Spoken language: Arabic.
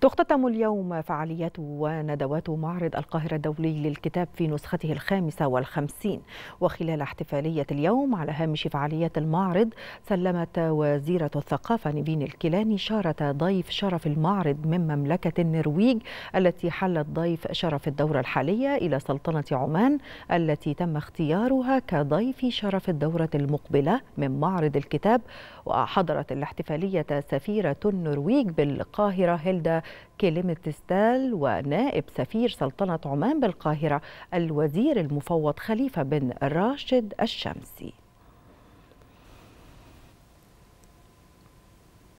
تختتم اليوم فعاليات وندوات معرض القاهرة الدولي للكتاب في نسخته الخامسة والخمسين وخلال احتفالية اليوم على هامش فعاليات المعرض سلمت وزيرة الثقافة نيفين الكيلاني شارة ضيف شرف المعرض من مملكة النرويج التي حلت ضيف شرف الدورة الحالية إلى سلطنة عمان التي تم اختيارها كضيف شرف الدورة المقبلة من معرض الكتاب وحضرت الاحتفالية سفيرة النرويج بالقاهرة هيلدا كلمة ستال ونائب سفير سلطنة عمان بالقاهرة الوزير المفوض خليفة بن راشد الشمسي